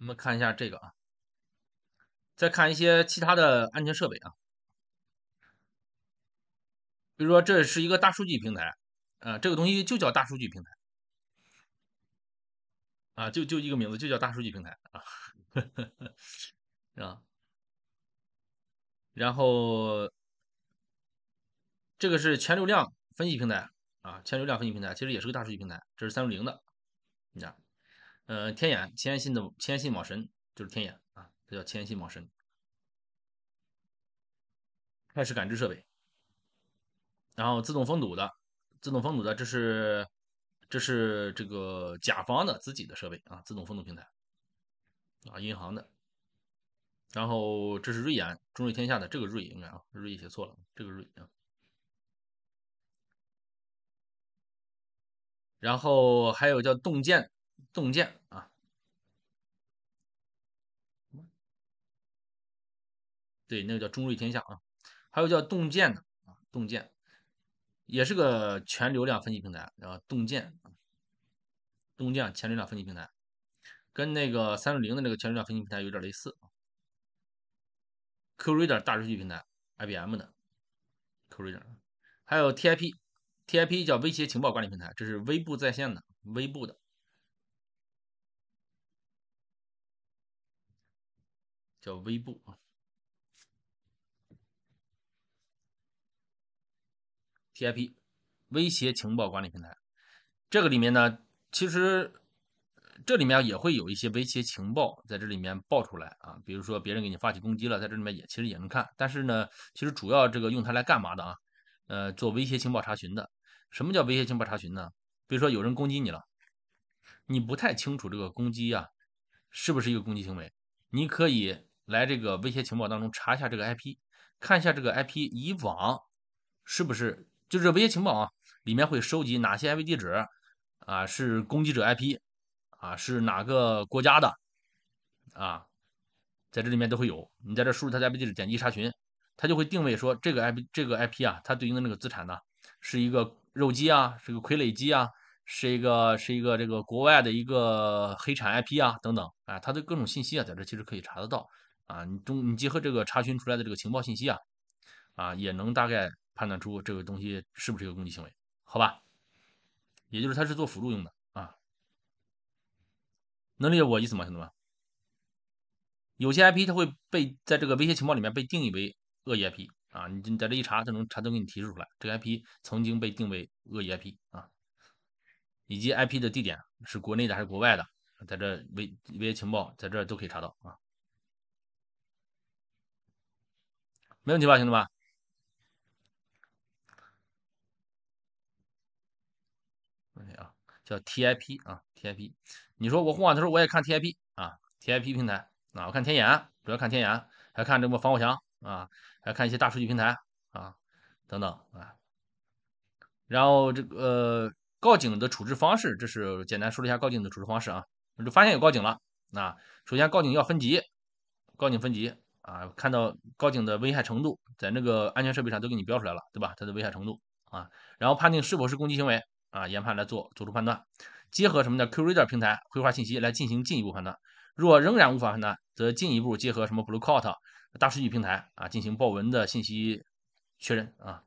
我们看一下这个啊，再看一些其他的安全设备啊，比如说这是一个大数据平台，啊，这个东西就叫大数据平台，啊，就就一个名字就叫大数据平台啊，啊，然后这个是全流量分析平台啊，全流量分析平台其实也是个大数据平台，这是三六零的，你看。呃，天眼千信的千信网神就是天眼啊，这叫千信网神，开始感知设备，然后自动封堵的，自动封堵的，这是这是这个甲方的自己的设备啊，自动封堵平台啊，银行的，然后这是瑞眼中瑞天下的这个瑞应该啊，瑞写错了，这个瑞啊，然后还有叫洞见。洞见啊，对，那个叫中瑞天下啊，还有叫洞见的啊，洞见也是个全流量分析平台，叫洞见，洞见全流量分析平台，跟那个三六零的那个全流量分析平台有点类似啊。Qreader 大数据平台，IBM 的 Qreader，还有 TIP，TIP 叫威胁情报管理平台，这是微布在线的，微布的。叫微步啊，TIP 威胁情报管理平台，这个里面呢，其实这里面也会有一些威胁情报在这里面爆出来啊，比如说别人给你发起攻击了，在这里面也其实也能看，但是呢，其实主要这个用它来干嘛的啊？呃，做威胁情报查询的。什么叫威胁情报查询呢？比如说有人攻击你了，你不太清楚这个攻击啊是不是一个攻击行为，你可以。来这个威胁情报当中查一下这个 IP，看一下这个 IP 以往是不是就是威胁情报啊？里面会收集哪些 IP 地址啊？是攻击者 IP 啊？是哪个国家的啊？在这里面都会有。你在这输入它 IP 地址，点击查询，它就会定位说这个 IP 这个 IP 啊，它对应的那个资产呢是一个肉鸡啊，是个傀儡鸡啊，是一个是一个这个国外的一个黑产 IP 啊等等啊，它的各种信息啊，在这其实可以查得到。啊，你中你结合这个查询出来的这个情报信息啊，啊，也能大概判断出这个东西是不是一个攻击行为，好吧？也就是它是做辅助用的啊，能理解我意思吗，兄弟们？有些 IP 它会被在这个威胁情报里面被定义为恶意 IP 啊，你你在这一查，它能查，能给你提示出来，这个 IP 曾经被定为恶意 IP 啊，以及 IP 的地点是国内的还是国外的，在这威威胁情报在这都可以查到啊。没问题吧，兄弟们？问题啊，叫 TIP 啊，TIP。你说我护网的时候，我也看 TIP 啊，TIP 平台啊，我看天眼，主要看天眼，还看这么防火墙啊，还看一些大数据平台啊，等等啊。然后这个告警的处置方式，这是简单说了一下告警的处置方式啊。就发现有告警了啊，首先告警要分级，告警分级。啊，看到高警的危害程度，在那个安全设备上都给你标出来了，对吧？它的危害程度啊，然后判定是否是攻击行为啊，研判来做做出判断，结合什么的 q r a d e r 平台绘画信息来进行进一步判断。若仍然无法判断，则进一步结合什么 Bluecoat 大数据平台啊进行报文的信息确认啊。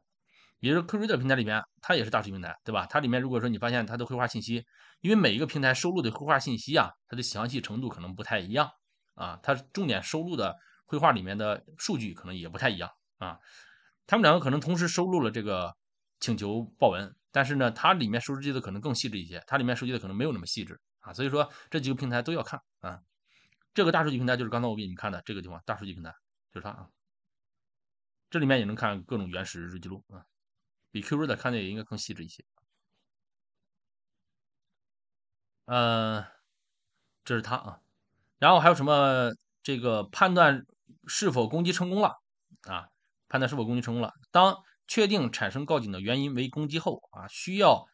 比如 q r a d e r 平台里面，它也是大数据平台，对吧？它里面如果说你发现它的绘画信息，因为每一个平台收录的绘画信息啊，它的详细程度可能不太一样啊，它重点收录的。规划里面的数据可能也不太一样啊，他们两个可能同时收录了这个请求报文，但是呢，它里面收集的可能更细致一些，它里面收集的可能没有那么细致啊，所以说这几个平台都要看啊。这个大数据平台就是刚才我给你们看的这个地方，大数据平台就是它啊，这里面也能看各种原始日记录啊，比 Q 日的看的也应该更细致一些。呃，这是它啊，然后还有什么这个判断？是否攻击成功了？啊，判断是否攻击成功了。当确定产生告警的原因为攻击后，啊，需要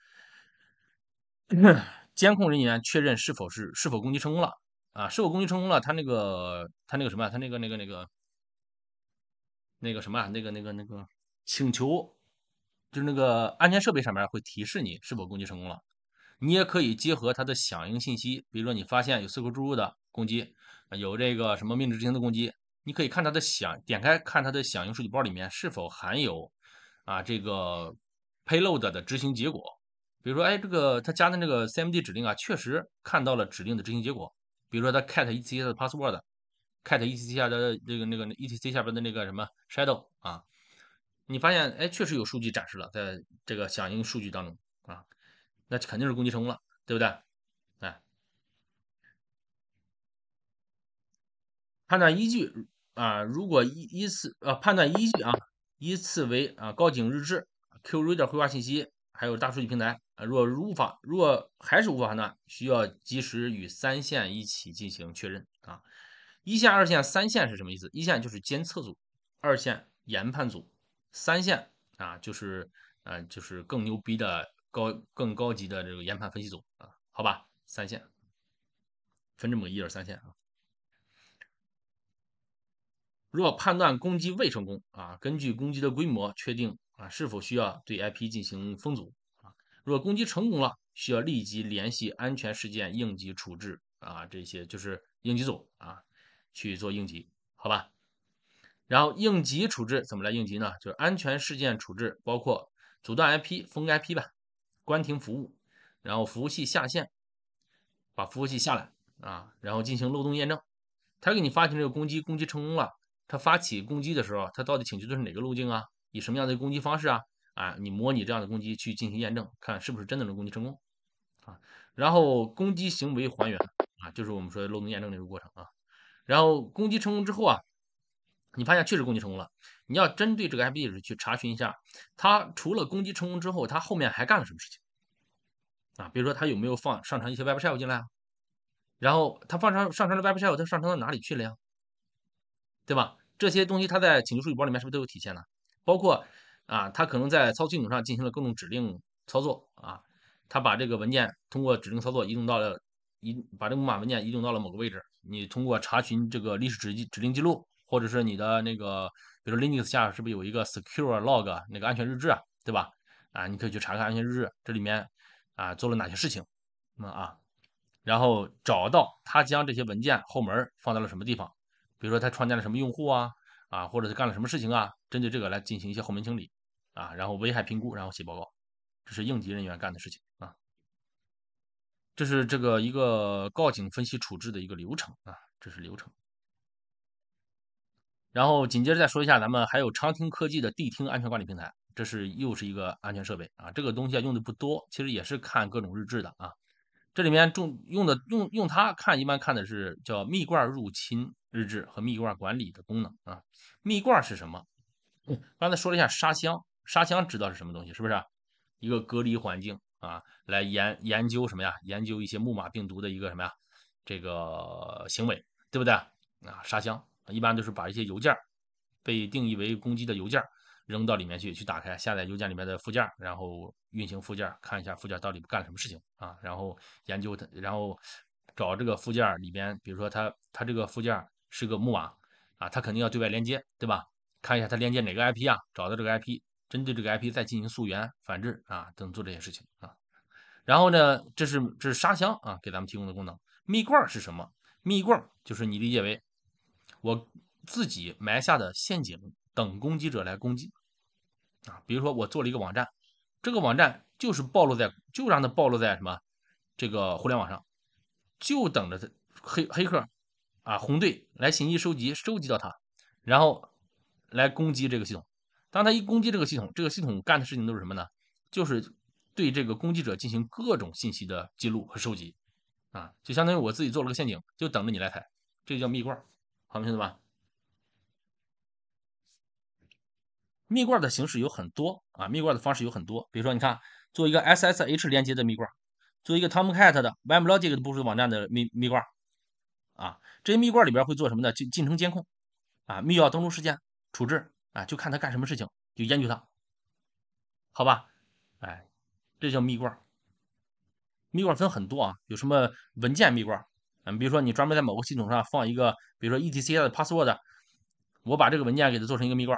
监控人员确认是否是是否攻击成功了？啊，是否攻击成功了？他那个他那个什么？他那个那个那个那个什么啊？那个那个那个请求，就是那个安全设备上面会提示你是否攻击成功了。你也可以结合它的响应信息，比如说你发现有四 q 猪注入的攻击，有这个什么命令执行的攻击。你可以看它的响，点开看它的响应数据包里面是否含有啊这个 payload 的执行结果，比如说，哎，这个它加的那个 CMD 指令啊，确实看到了指令的执行结果，比如说它 cat etc 的 password，cat etc 下的这个那个 etc 下边的那个什么 shadow 啊，你发现哎，确实有数据展示了在这个响应数据当中啊，那肯定是攻击成功了，对不对？哎，判断依据。啊，如果依依次呃判断依据啊，依次为啊高景日志、Q r a d e r 汇话信息，还有大数据平台啊。若无法，若还是无法判断，需要及时与三线一起进行确认啊。一线、二线、三线是什么意思？一线就是监测组，二线研判组，三线啊就是呃就是更牛逼的高更高级的这个研判分析组啊，好吧？三线分这么个一、二、三线啊。若判断攻击未成功啊，根据攻击的规模确定啊是否需要对 IP 进行封堵啊。若攻击成功了，需要立即联系安全事件应急处置啊，这些就是应急组啊去做应急，好吧？然后应急处置怎么来应急呢？就是安全事件处置包括阻断 IP、封 IP 吧，关停服务，然后服务器下线，把服务器下来啊，然后进行漏洞验证。他给你发起这个攻击，攻击成功了。他发起攻击的时候，他到底请求的是哪个路径啊？以什么样的攻击方式啊？啊，你模拟这样的攻击去进行验证，看是不是真的能攻击成功啊？然后攻击行为还原啊，就是我们说的漏洞验证这个过程啊。然后攻击成功之后啊，你发现确实攻击成功了，你要针对这个 IP 地址去查询一下，他除了攻击成功之后，他后面还干了什么事情啊？比如说他有没有放上传一些 Webshell 进来？啊？然后他放上上传的 Webshell，他上传到哪里去了呀？对吧？这些东西它在请求数据包里面是不是都有体现呢？包括啊，它可能在操作系统上进行了各种指令操作啊，它把这个文件通过指令操作移动到了移，把这个木马文件移动到了某个位置。你通过查询这个历史指指令记录，或者是你的那个，比如 Linux 下是不是有一个 secure log 那个安全日志啊？对吧？啊，你可以去查看安全日志，这里面啊做了哪些事情？那啊，然后找到它将这些文件后门放到了什么地方？比如说他创建了什么用户啊，啊，或者是干了什么事情啊，针对这个来进行一些后门清理，啊，然后危害评估，然后写报告，这是应急人员干的事情啊。这是这个一个告警分析处置的一个流程啊，这是流程。然后紧接着再说一下咱们还有长听科技的地听安全管理平台，这是又是一个安全设备啊，这个东西啊用的不多，其实也是看各种日志的啊。这里面重用的用用它看一般看的是叫蜜罐入侵日志和蜜罐管理的功能啊。蜜罐是什么？刚才说了一下沙箱，沙箱知道是什么东西是不是？一个隔离环境啊，来研研究什么呀？研究一些木马病毒的一个什么呀这个行为，对不对啊？沙箱一般都是把一些邮件被定义为攻击的邮件。扔到里面去，去打开下载邮件里面的附件，然后运行附件，看一下附件到底干了什么事情啊？然后研究它，然后找这个附件里边，比如说它它这个附件是个木马啊，它肯定要对外连接，对吧？看一下它连接哪个 IP 啊？找到这个 IP，针对这个 IP 再进行溯源、反制啊，等做这些事情啊。然后呢，这是这是沙箱啊，给咱们提供的功能。蜜罐是什么？蜜罐就是你理解为我自己埋下的陷阱，等攻击者来攻击。啊，比如说我做了一个网站，这个网站就是暴露在，就让它暴露在什么这个互联网上，就等着黑黑客啊红队来信息收集，收集到它，然后来攻击这个系统。当他一攻击这个系统，这个系统干的事情都是什么呢？就是对这个攻击者进行各种信息的记录和收集啊，就相当于我自己做了个陷阱，就等着你来踩，这叫蜜罐，好，明白们。蜜罐的形式有很多啊，蜜罐的方式有很多。比如说，你看，做一个 SSH 连接的蜜罐，做一个 Tomcat 的 WebLogic 的部署网站的蜜蜜罐啊，这些蜜罐里边会做什么呢？进进程监控啊，密钥登录事件处置啊，就看他干什么事情，就研究他，好吧？哎，这叫蜜罐。蜜罐分很多啊，有什么文件蜜罐嗯，比如说你专门在某个系统上放一个，比如说 ETC 的 password，我把这个文件给它做成一个蜜罐。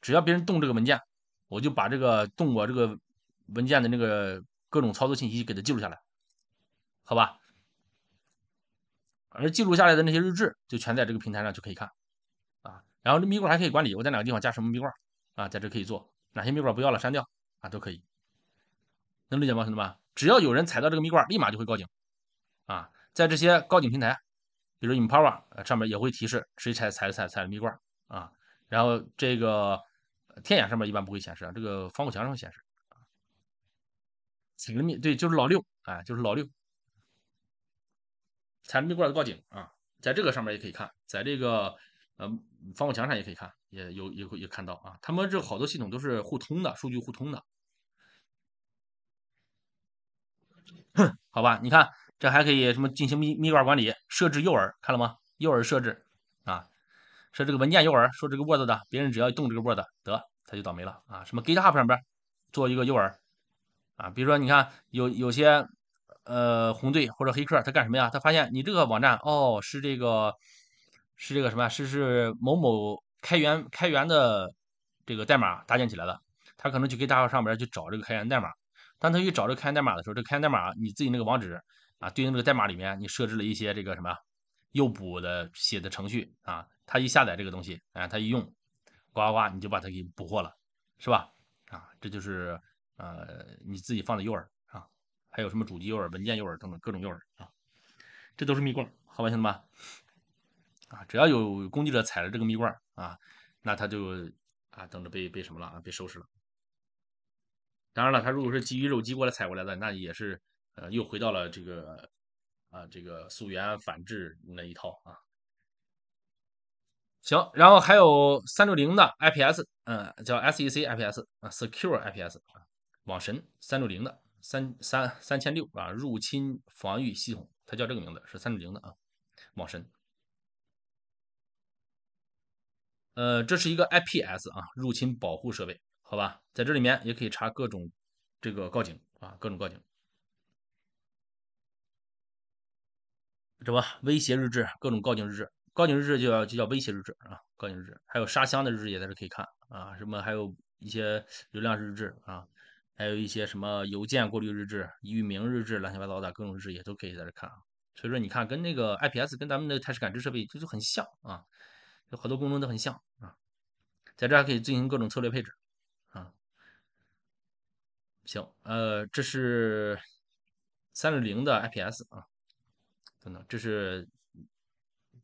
只要别人动这个文件，我就把这个动我这个文件的那个各种操作信息给它记录下来，好吧？而记录下来的那些日志就全在这个平台上就可以看啊。然后这蜜罐还可以管理，我在哪个地方加什么蜜罐啊，在这可以做哪些蜜罐不要了，删掉啊，都可以。能理解吗，兄弟们？只要有人踩到这个蜜罐，立马就会告警啊。在这些告警平台，比如你 m p o w e r 上面也会提示谁踩踩踩踩了蜜罐啊。然后这个天眼上面一般不会显示，啊，这个防火墙上显示，踩了蜜对，就是老六啊，就是老六，采了蜜罐的报警啊，在这个上面也可以看，在这个呃防火墙上也可以看，也有也也看到啊，他们这好多系统都是互通的，数据互通的，好吧？你看这还可以什么进行蜜蜜罐管理，设置诱饵，看了吗？诱饵设置。说这个文件诱饵，说这个 Word 的，别人只要动这个 Word，得他就倒霉了啊！什么 GitHub 上边做一个诱饵啊？比如说，你看有有些呃红队或者黑客，他干什么呀？他发现你这个网站哦，是这个是这个什么呀？是是某某开源开源的这个代码搭建起来的，他可能去 GitHub 上边去找这个开源代码，当他去找这个开源代码的时候，这个开源代码你自己那个网址啊，对应这个代码里面你设置了一些这个什么？诱捕的写的程序啊，他一下载这个东西，啊，他一用，呱呱呱，你就把它给捕获了，是吧？啊，这就是呃你自己放的诱饵啊，还有什么主机诱饵、文件诱饵等等各种诱饵啊，这都是蜜罐，好吧，兄弟们啊，只要有攻击者踩了这个蜜罐啊，那他就啊等着被被什么了啊，被收拾了。当然了，他如果是基于肉鸡过来踩过来的，那也是呃又回到了这个。啊，这个溯源反制那一套啊，行，然后还有三六零的 IPS，嗯，叫 SEC IPS 啊，Secure IPS 啊，网神三六零的三三三千六啊，入侵防御系统，它叫这个名字是三六零的啊，网神，呃，这是一个 IPS 啊，入侵保护设备，好吧，在这里面也可以查各种这个告警啊，各种告警。什么威胁日志、各种告警日志、告警日志就要就叫威胁日志啊，告警日志，还有沙箱的日志也在这可以看啊，什么还有一些流量日志啊，还有一些什么邮件过滤日志、域名日志、乱七八糟的各种日志也都可以在这看啊。所以说，你看跟那个 IPS 跟咱们的态势感知设备就很像啊，有好多功能都很像啊，在这还可以进行各种策略配置啊。行，呃，这是三六零的 IPS 啊。这是，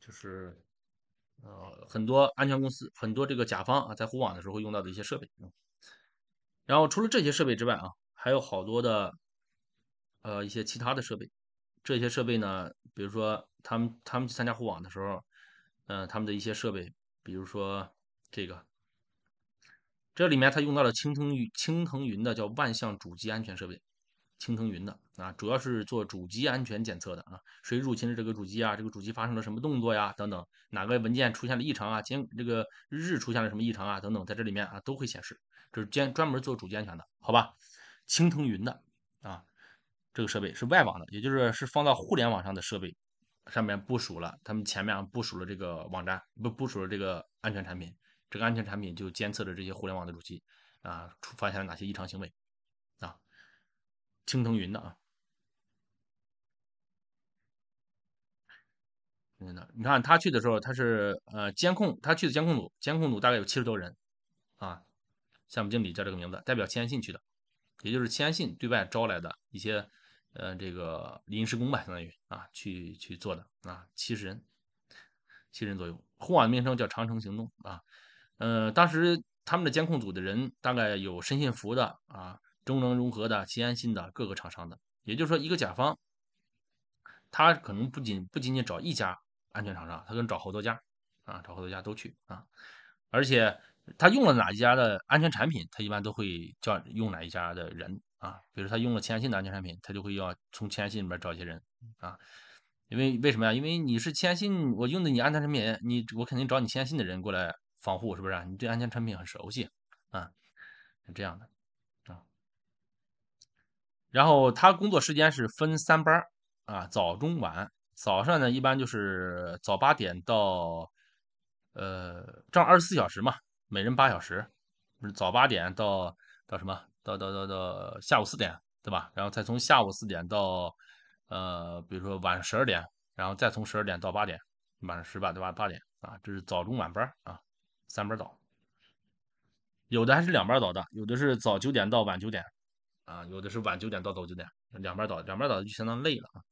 就是，呃，很多安全公司，很多这个甲方啊，在互网的时候会用到的一些设备。然后除了这些设备之外啊，还有好多的，呃，一些其他的设备。这些设备呢，比如说他们他们去参加互网的时候，嗯，他们的一些设备，比如说这个，这里面它用到了青腾云青腾云的叫万象主机安全设备。青腾云的啊，主要是做主机安全检测的啊，谁入侵了这个主机啊？这个主机发生了什么动作呀？等等，哪个文件出现了异常啊？监这个日出现了什么异常啊？等等，在这里面啊都会显示，这是监专门做主机安全的，好吧？青腾云的啊，这个设备是外网的，也就是是放到互联网上的设备上面部署了，他们前面部署了这个网站，不部署了这个安全产品，这个安全产品就监测着这些互联网的主机啊，出发现了哪些异常行为。青藤云的啊，真的，你看他去的时候，他是呃监控，他去的监控组，监控组大概有七十多人啊。项目经理叫这个名字，代表千信去的，也就是千信对外招来的一些呃这个临时工吧，相当于啊去去做的啊，七十人，七十人左右。护网名称叫“长城行动”啊，呃，当时他们的监控组的人大概有申信服的啊。中能融合的、奇安信的各个厂商的，也就是说，一个甲方，他可能不仅不仅仅找一家安全厂商，他可能找好多家，啊，找好多家都去啊。而且他用了哪一家的安全产品，他一般都会叫用哪一家的人啊。比如他用了奇安信的安全产品，他就会要从奇安信里面找一些人啊。因为为什么呀？因为你是奇安信，我用的你安全产品，你我肯定找你奇安信的人过来防护，是不是？你对安全产品很熟悉啊，这样的。然后他工作时间是分三班儿啊，早中晚。早上呢，一般就是早八点到，呃，这样二十四小时嘛，每人八小时，不是早八点到到什么？到到到到下午四点，对吧？然后再从下午四点到，呃，比如说晚十二点，然后再从十二点到八点，晚上十八对吧？八点啊，这是早中晚班儿啊，三班倒。有的还是两班倒的，有的是早九点到晚九点。啊，有的是晚九点到早九点，两边倒，两边倒就相当累了。啊。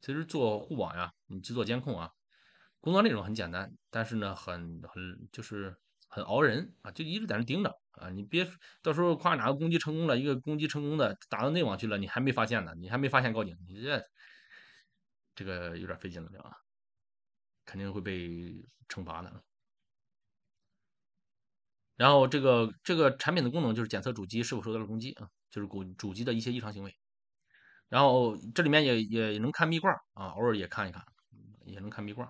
其实做护网呀，你去做监控啊，工作内容很简单，但是呢，很很就是很熬人啊，就一直在那盯着啊。你别到时候夸哪个攻击成功了，一个攻击成功的打到内网去了，你还没发现呢，你还没发现高警，你这这个有点费劲了啊，肯定会被惩罚的。然后这个这个产品的功能就是检测主机是否受到了攻击啊，就是主主机的一些异常行为。然后这里面也也能看蜜罐啊，偶尔也看一看，也能看蜜罐。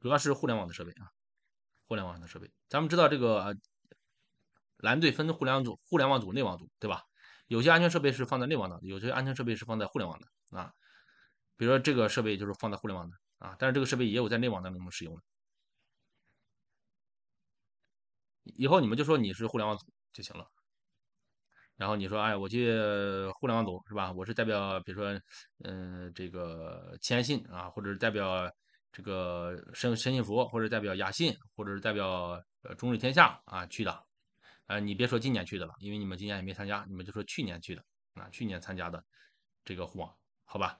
主要是互联网的设备啊，互联网的设备。咱们知道这个蓝队分互联网组、互联网组、内网组，对吧？有些安全设备是放在内网的，有些安全设备是放在互联网的啊。比如说这个设备就是放在互联网的啊，但是这个设备也有在内网当中使用的。以后你们就说你是互联网组就行了，然后你说，哎，我去互联网组是吧？我是代表，比如说，嗯，这个千信啊，或者代表这个深深信服，或者代表雅信，或者是代表呃中日天下啊去的，呃，你别说今年去的了，因为你们今年也没参加，你们就说去年去的啊，去年参加的这个互网，好吧？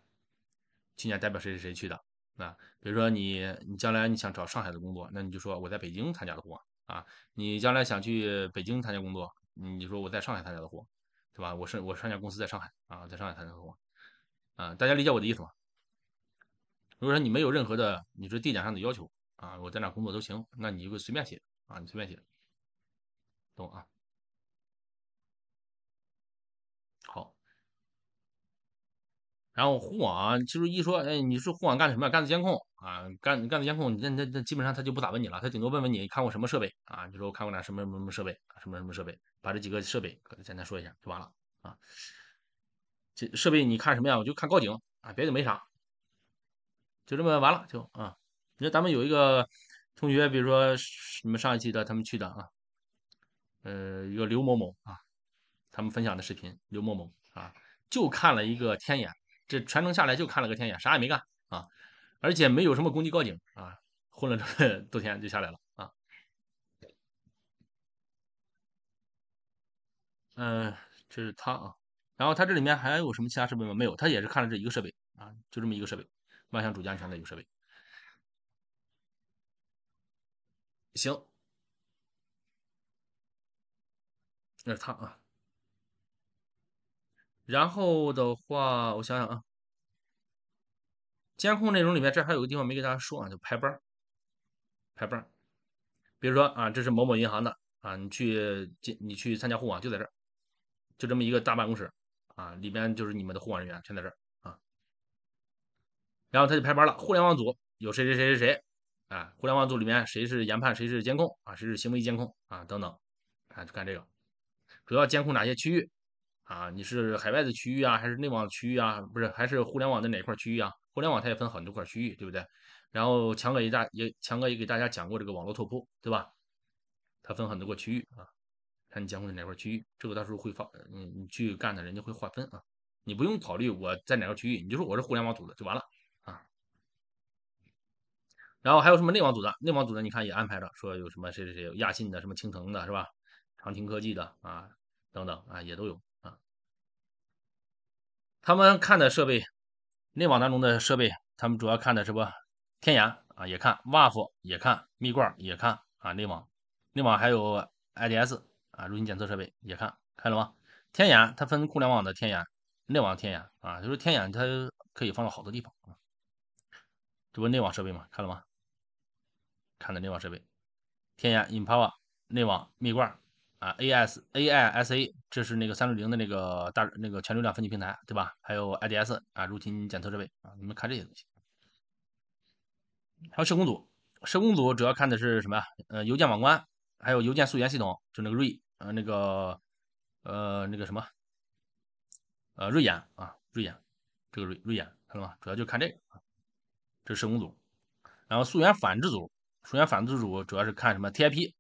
去年代表谁谁谁去的啊？比如说你你将来你想找上海的工作，那你就说我在北京参加的互网。啊，你将来想去北京参加工作，你说我在上海参加的活，对吧？我是我上家公司在上海啊，在上海参加的活，啊，大家理解我的意思吗？如果说你没有任何的，你说地点上的要求啊，我在哪工作都行，那你就随便写啊，你随便写，懂啊？然后互网，其实一说，哎，你说互网干的什么呀？干的监控啊，干干的监控，那那那基本上他就不咋问你了，他顶多问问你看过什么设备啊？你说我看过哪什么什么设备，什么什么设备，把这几个设备简单说一下就完了啊。这设备你看什么样？我就看高警啊，别的没啥，就这么完了就啊。你说咱们有一个同学，比如说你们上一期的他们去的啊，呃，一个刘某某啊，他们分享的视频，刘某某啊，就看了一个天眼。这全程下来就看了个天眼，啥也没干啊，而且没有什么攻击告警啊，混了这么 多天就下来了啊。嗯，这是他啊，然后他这里面还有什么其他设备吗？没有，他也是看了这一个设备啊，就这么一个设备，万象主机安全的一个设备。行，那是他啊。然后的话，我想想啊，监控内容里面，这还有个地方没给大家说啊，就排班儿，排班儿。比如说啊，这是某某银行的啊，你去进，你去参加互网就在这儿，就这么一个大办公室啊，里边就是你们的互网人员全在这儿啊。然后他就排班了，互联网组有谁谁谁谁谁，啊，互联网组里面谁是研判，谁是监控啊，谁是行为监控啊，等等，看就干这个，主要监控哪些区域？啊，你是海外的区域啊，还是内网的区域啊？不是，还是互联网的哪块区域啊？互联网它也分很多块区域，对不对？然后强哥也大也，强哥也给大家讲过这个网络拓扑，对吧？它分很多个区域啊，看你过的哪块区域，这个到时候会发，你你去干的人家会划分啊，你不用考虑我在哪个区域，你就说我是互联网组的就完了啊。然后还有什么内网组的，内网组的你看也安排了，说有什么谁谁谁亚信的，什么青藤的，是吧？长青科技的啊等等啊也都有。他们看的设备，内网当中的设备，他们主要看的是不天眼啊，也看 WAF 也看蜜罐也看啊内网，内网还有 IDS 啊入侵检测设备也看，看了吗？天眼它分互联网的天眼，内网天眼啊，就是天眼它可以放到好多地方啊，这不内网设备吗？看了吗？看的内网设备，天眼、i m p o w e r 内网蜜罐。啊，A S A I S A，这是那个三六零的那个大那个全流量分析平台，对吧？还有 I D S 啊，入侵检测设备啊，你们看这些东西。还有社工组，社工组主要看的是什么呃，邮件网关，还有邮件溯源系统，就那个瑞，呃那个呃那个什么呃瑞眼啊，瑞眼这个瑞瑞眼看到吗？主要就看这个啊，这是社工组。然后溯源反制组，溯源反制组主要是看什么 T I P。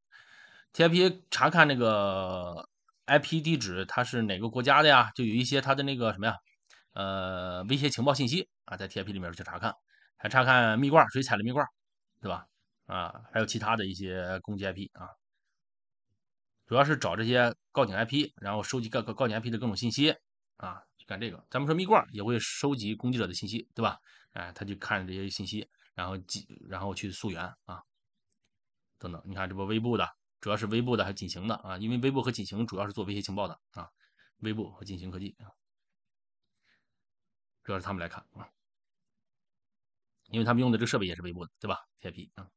TIP 查看那个 IP 地址，它是哪个国家的呀？就有一些它的那个什么呀，呃，威胁情报信息啊，在 TIP 里面去查看，还查看蜜罐，谁踩了蜜罐，对吧？啊，还有其他的一些攻击 IP 啊，主要是找这些告警 IP，然后收集各告警 IP 的各种信息啊，去干这个。咱们说蜜罐也会收集攻击者的信息，对吧？哎，他就看这些信息，然后记，然后去溯源啊，等等。你看这不微步的。主要是微步的，还是锦行的啊，因为微步和锦行主要是做威胁情报的啊，微步和锦行科技啊，主要是他们来看啊，因为他们用的这个设备也是微步的，对吧？铁皮啊，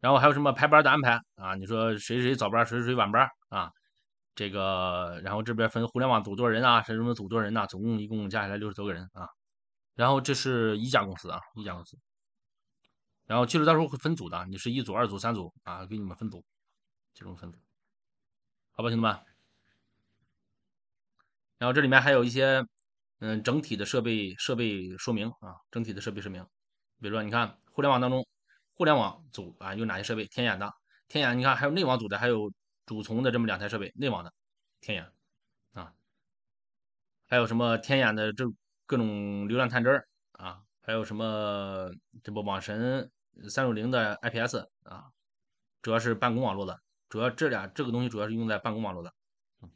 然后还有什么排班的安排啊？你说谁谁早班，谁谁谁晚班啊？这个，然后这边分互联网组多人啊，什么组多人呐？总共一共加起来六十多个人啊，然后这是一家公司啊，一家公司，然后去了到时候会分组的，你是一组、二组、三组啊，给你们分组。这种分子，好吧，兄弟们。然后这里面还有一些，嗯，整体的设备设备说明啊，整体的设备说明。比如说，你看互联网当中，互联网组啊有哪些设备？天眼的天眼，你看还有内网组的，还有主从的这么两台设备，内网的天眼啊，还有什么天眼的这各种流量探针啊，还有什么这不网神三六零的 IPS 啊，主要是办公网络的。主要这俩这个东西主要是用在办公网络的，嗯，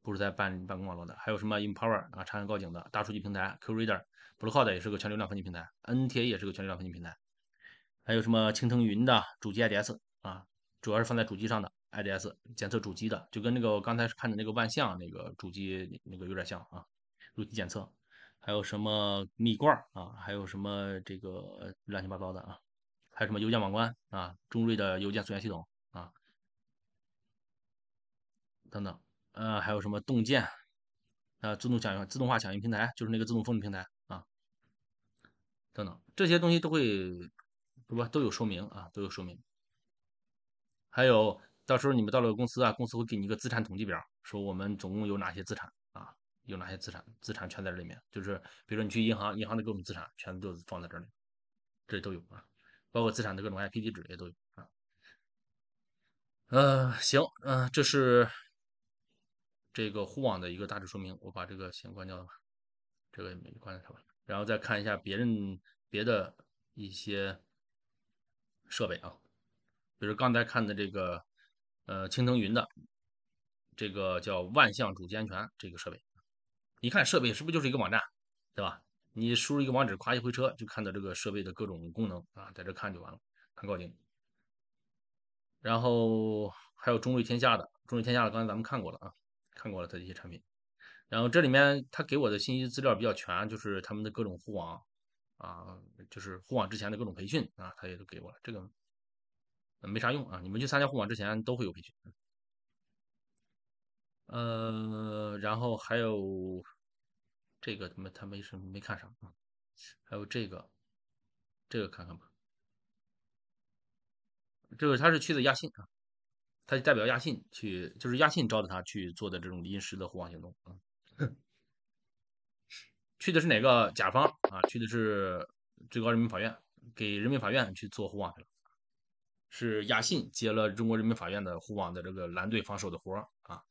不是在办办公网络的。还有什么 e m p o w e r 啊，查安告警的大数据平台，Qreader，Bluecode 也是个全流量分析平台，NTA 也是个全流量分析平台。还有什么青城云的主机 IDS 啊，主要是放在主机上的 IDS 检测主机的，就跟那个我刚才是看的那个万象那个主机那个有点像啊，主机检测。还有什么蜜罐啊，还有什么这个乱七八糟的啊，还有什么邮件网关啊，中瑞的邮件溯源系统。等等，呃，还有什么动件啊？自动响应、自动化响应平台，就是那个自动风闭平台啊。等等，这些东西都会不不都有说明啊？都有说明。还有，到时候你们到了公司啊，公司会给你一个资产统计表，说我们总共有哪些资产啊？有哪些资产？资产全在这里面，就是比如说你去银行，银行的各种资产全都放在这里，这里都有啊，包括资产的各种 IP 地址也都有啊。嗯，行，嗯，这是。这个互网的一个大致说明，我把这个先关掉吧，这个也没关掉吧。然后再看一下别人别的一些设备啊，比如刚才看的这个呃青藤云的这个叫万象主机安全这个设备，一看设备是不是就是一个网站，对吧？你输入一个网址，夸一回车就看到这个设备的各种功能啊，在这看就完了，很高定。然后还有中瑞天下的中瑞天下的，刚才咱们看过了啊。看过了他的一些产品，然后这里面他给我的信息资料比较全，就是他们的各种互网，啊，就是互网之前的各种培训啊，他也都给我了。这个没啥用啊，你们去参加互网之前都会有培训。呃，然后还有这个他没他没什么没看上啊，还有这个，这个看看吧，这个他是去的亚信啊。他代表亚信去，就是亚信招的他去做的这种临时的护网行动啊。去的是哪个甲方啊？去的是最高人民法院，给人民法院去做护网去了。是亚信接了中国人民法院的护网的这个蓝队防守的活啊，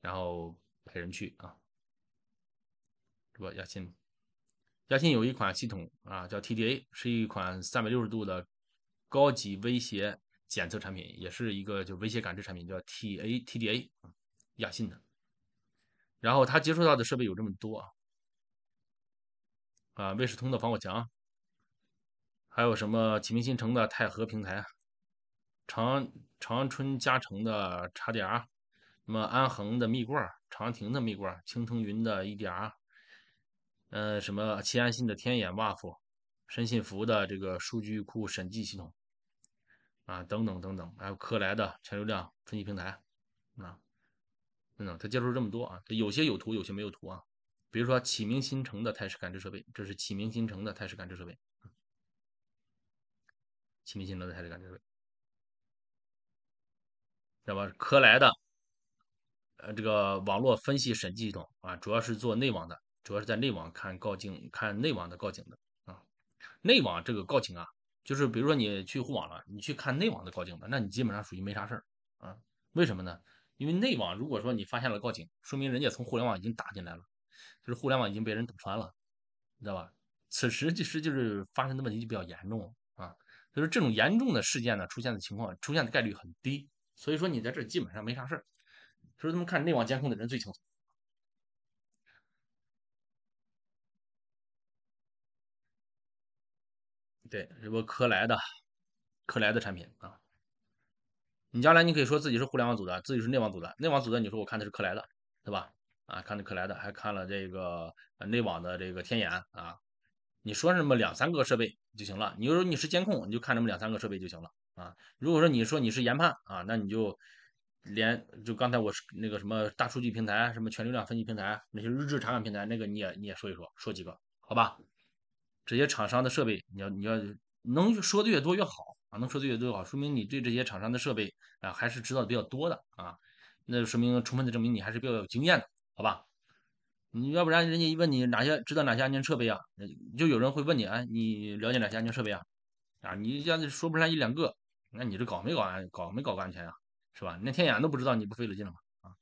然后派人去啊。是吧？亚信，亚信有一款系统啊，叫 TDA，是一款三百六十度的高级威胁。检测产品也是一个就威胁感知产品，叫 TATDA，亚信的。然后他接触到的设备有这么多啊，啊，卫士通的防火墙，还有什么启明星城的泰和平台，长长春嘉诚的 x 点 r 那么安恒的蜜罐，长亭的蜜罐，青腾云的一点 r 呃，什么齐安信的天眼 WAF，深信服的这个数据库审计系统。啊，等等等等，还有科莱的全流量分析平台，啊，等等，他接触这么多啊，有些有图，有些没有图啊。比如说启明新城的态势感知设备，这是启明新城的态势感知设备，启明新城的态势感知设备，知道吧？科莱的，呃，这个网络分析审计系统啊，主要是做内网的，主要是在内网看告警，看内网的告警的啊，内网这个告警啊。就是比如说你去互网了，你去看内网的告警了，那你基本上属于没啥事儿，啊，为什么呢？因为内网如果说你发现了告警，说明人家从互联网已经打进来了，就是互联网已经被人捅穿了，你知道吧？此时其实就是发生的问题就比较严重啊，就是这种严重的事件呢出现的情况出现的概率很低，所以说你在这基本上没啥事儿，所以说他们看内网监控的人最清楚，对，这波科莱的，科莱的产品啊？你将来你可以说自己是互联网组的，自己是内网组的。内网组的，你说我看的是科莱的，对吧？啊，看的科莱的，还看了这个内网的这个天眼啊。你说什么两三个设备就行了？你就说你是监控，你就看那么两三个设备就行了啊。如果说你说你是研判啊，那你就连就刚才我是那个什么大数据平台，什么全流量分析平台，那些日志查看平台，那个你也你也说一说，说几个好吧？这些厂商的设备，你要你要能说的越多越好啊，能说的越多越好，说明你对这些厂商的设备啊还是知道的比较多的啊，那就说明充分的证明你还是比较有经验的，好吧？你要不然人家一问你哪些知道哪些安全设备啊，就有人会问你，哎，你了解哪些安全设备啊？啊，你一下子说不上一两个，那你这搞没搞安，搞没搞过安全啊？是吧？那天眼都不知道，你不费了劲了吗？啊，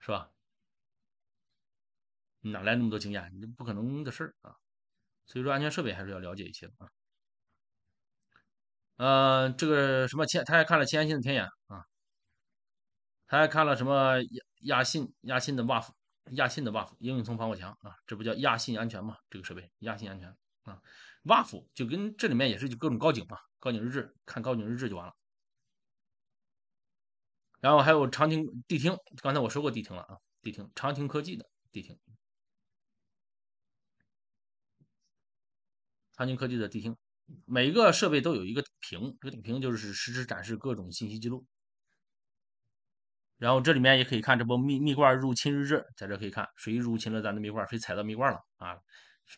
是吧？你哪来那么多经验？你不可能的事儿啊！所以说，安全设备还是要了解一些的啊。呃，这个什么，他还看了千安信的天眼啊，他还看了什么亚亚信亚信的 WAF，亚信的 WAF 英语从防火墙啊，这不叫亚信安全吗？这个设备，亚信安全啊，WAF 就跟这里面也是就各种高警嘛，高警日志，看高警日志就完了。然后还有长亭地听，刚才我说过地听了啊，地听长亭科技的地听。长宁科技的地厅，每个设备都有一个屏，这个屏就是实时展示各种信息记录。然后这里面也可以看这波蜜蜜罐入侵日志，在这可以看谁入侵了咱的蜜罐，谁踩到蜜罐了啊？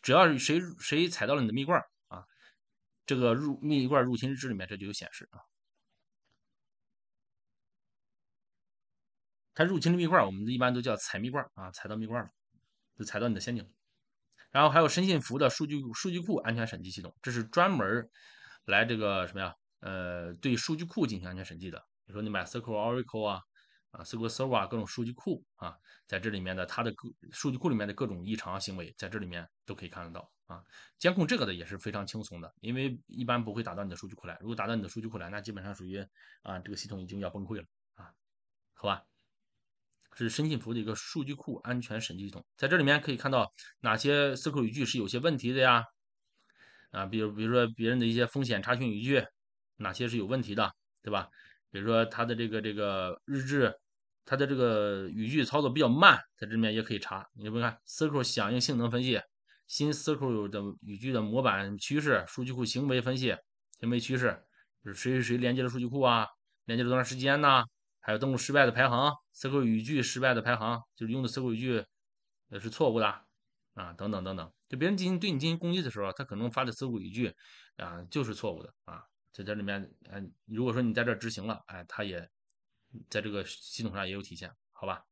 只要谁谁踩到了你的蜜罐啊，这个入蜜罐入侵日志里面这就有显示啊。他入侵的蜜罐，我们一般都叫踩蜜罐啊，踩到蜜罐了，就踩到你的陷阱了。然后还有深信服的数据数据库安全审计系统，这是专门来这个什么呀？呃，对数据库进行安全审计的。比如说你买 Circle、Oracle 啊啊、Circle Server 啊各种数据库啊，在这里面的它的各数据库里面的各种异常行为，在这里面都可以看得到啊。监控这个的也是非常轻松的，因为一般不会打到你的数据库来。如果打到你的数据库来，那基本上属于啊，这个系统已经要崩溃了啊，好吧？是深信服的一个数据库安全审计系统，在这里面可以看到哪些 SQL 语句是有些问题的呀？啊，比如比如说别人的一些风险查询语句，哪些是有问题的，对吧？比如说他的这个这个日志，他的这个语句操作比较慢，在这里面也可以查。你们看 SQL 响应性能分析，新 SQL 的语句的模板趋势，数据库行为分析行为趋势，就是谁谁谁连接了数据库啊，连接了多长时间呢？还有登录失败的排行，SQL 语句失败的排行，就是用的 SQL 语句也是错误的啊，等等等等，就别人进行对你进行攻击的时候，他可能发的 SQL 语句啊就是错误的啊，在这里面，嗯，如果说你在这执行了，哎，他也在这个系统上也有体现，好吧？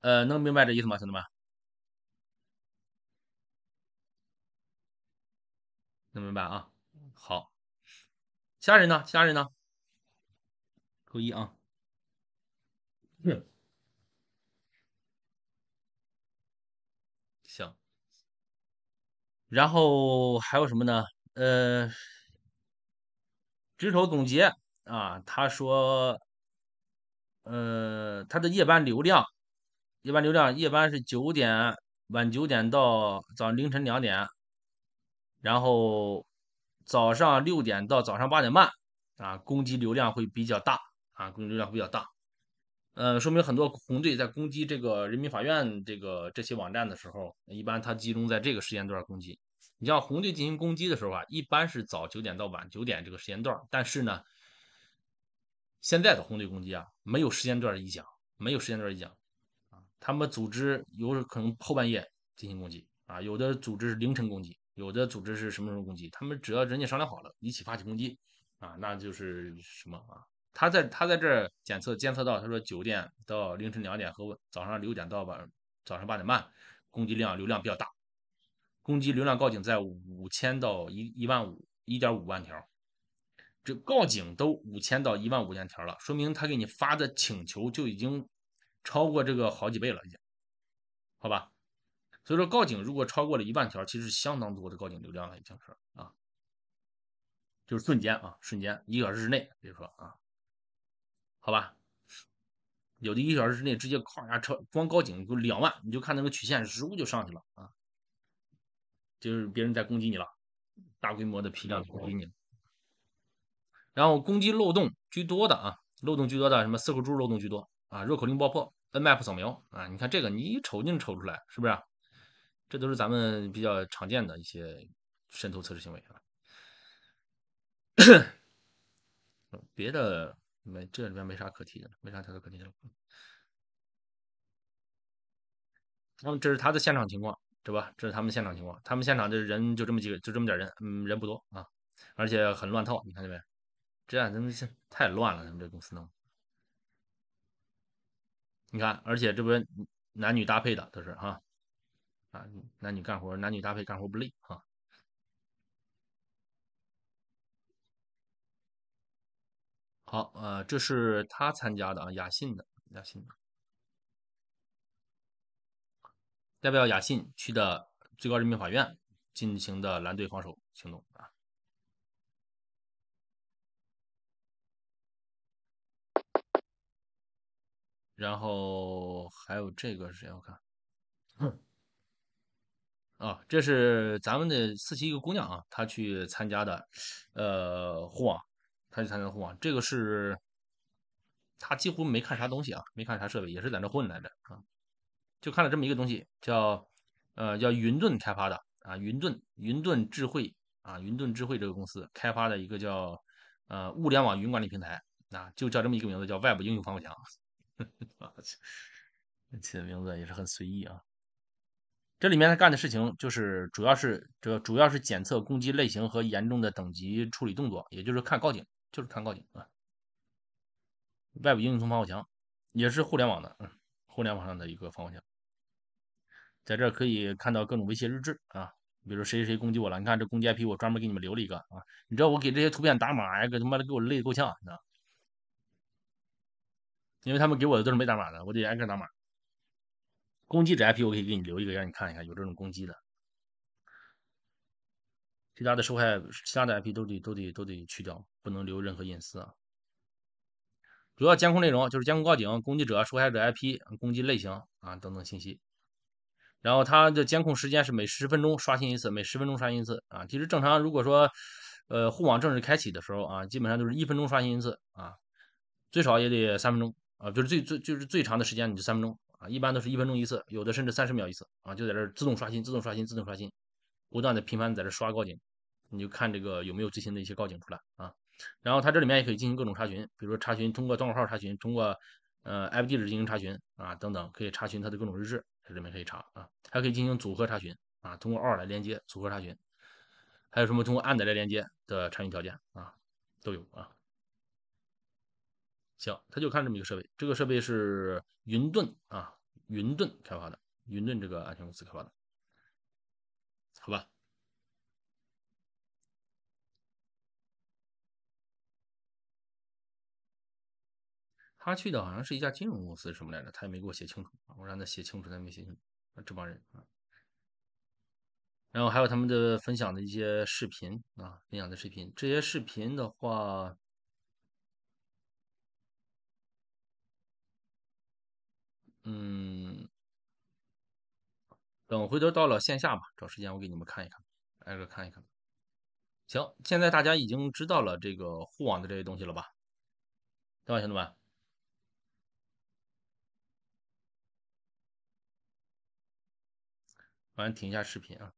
呃，能明白这意思吗，兄弟们？能明白啊？好。他人呢？他人呢？扣一啊！行。然后还有什么呢？呃，值守总结啊。他说，呃，他的夜班流量，夜班流量，夜班是九点晚九点到早凌晨两点，然后。早上六点到早上八点半，啊，攻击流量会比较大啊，攻击流量比较大。呃，说明很多红队在攻击这个人民法院这个这些网站的时候，一般它集中在这个时间段攻击。你像红队进行攻击的时候啊，一般是早九点到晚九点这个时间段。但是呢，现在的红队攻击啊，没有时间段异响，没有时间段一响啊，他们组织有可能后半夜进行攻击啊，有的组织是凌晨攻击。有的组织是什么什么攻击，他们只要人家商量好了，一起发起攻击，啊，那就是什么啊？他在他在这儿检测监测到，他说九点到凌晨两点和早上六点到晚早上八点半，攻击量流量比较大，攻击流量告警在五千到一一万五一点五万条，这告警都五千到一万五千条了，说明他给你发的请求就已经超过这个好几倍了，已经，好吧？所以说告警如果超过了一万条，其实相当多的告警流量了已经是啊，就是瞬间啊，瞬间一小时之内，比如说啊，好吧，有的一小时之内直接哐一下超，光告警就两万，你就看那个曲线，嗖就上去了啊，就是别人在攻击你了，大规模的批量攻击你，然后攻击漏洞居多的啊，漏洞居多的什么四口柱漏洞居多啊，弱口令爆破、Nmap 扫描啊，你看这个你一瞅就能瞅出来，是不是？这都是咱们比较常见的一些渗透测试行为啊。别的没，这里面没啥可提的，没啥太多可提的。了。么这是他的现场情况，对吧？这是他们现场情况，他们现场的人就这么几个，就这么点人，嗯，人不多啊，而且很乱套，你看见没？这样真们现太乱了，咱们这公司弄。你看，而且这边男女搭配的都是哈。啊，男女干活，男女搭配干活不累啊。好，呃，这是他参加的啊，雅信的雅信，的，代表雅信去的最高人民法院进行的蓝队防守行动啊。然后还有这个谁？我看，嗯。啊，这是咱们的四期一个姑娘啊，她去参加的，呃，互网，她去参加的互网。这个是她几乎没看啥东西啊，没看啥设备，也是在那混来着啊，就看了这么一个东西，叫呃，叫云盾开发的啊，云盾，云盾智慧啊，云盾智慧这个公司开发的一个叫呃，物联网云管理平台，啊，就叫这么一个名字，叫 Web 应用防火墙。我去，起的名字也是很随意啊。这里面他干的事情就是，主要是这主要是检测攻击类型和严重的等级处理动作，也就是看告警，就是看告警啊。外部应用层防火墙也是互联网的，嗯，互联网上的一个防火墙，在这可以看到各种威胁日志啊，比如谁谁谁攻击我了，你看这攻击 IP，我专门给你们留了一个啊，你知道我给这些图片打码呀，个他妈的给我累得够呛，你知道，因为他们给我的都是没打码的，我得挨个打码。攻击者 IP 我可以给你留一个，让你看一看有这种攻击的。其他的受害、其他的 IP 都得都得都得去掉，不能留任何隐私。啊。主要监控内容就是监控告警、攻击者、受害者 IP、攻击类型啊等等信息。然后它的监控时间是每十分钟刷新一次，每十分钟刷新一次啊。其实正常如果说呃互网正式开启的时候啊，基本上就是一分钟刷新一次啊，最少也得三分钟啊，就是最最就是最长的时间你就三分钟。一般都是一分钟一次，有的甚至三十秒一次啊，就在这儿自动刷新、自动刷新、自动刷新，不断的频繁在这儿刷告警，你就看这个有没有最新的一些告警出来啊。然后它这里面也可以进行各种查询，比如说查询通过端口号查询，通过呃 IP 地址进行查询啊等等，可以查询它的各种日志，这里面可以查啊，还可以进行组合查询啊，通过 OR 来连接组合查询，还有什么通过 AND 来连接的查询条件啊都有啊。行，他就看这么一个设备，这个设备是云盾啊。云盾开发的，云盾这个安全公司开发的，好吧？他去的好像是一家金融公司，什么来着？他也没给我写清楚，我让他写清楚，他没写清楚。这帮人啊，然后还有他们的分享的一些视频啊，分享的视频，这些视频的话。嗯，等回头到了线下吧，找时间我给你们看一看，挨个看一看。行，现在大家已经知道了这个互网的这些东西了吧？对吧，兄弟们？完，停一下视频啊。